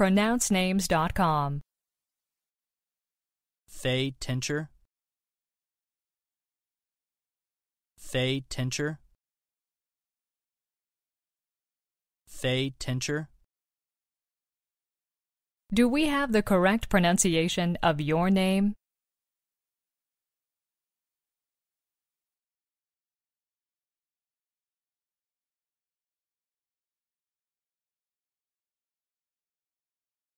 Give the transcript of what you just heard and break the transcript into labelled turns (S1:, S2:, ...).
S1: pronouncenames.com.
S2: Fay Tincher. Fay Tincher. Fay Tincher.
S1: Do we have the correct pronunciation of your name?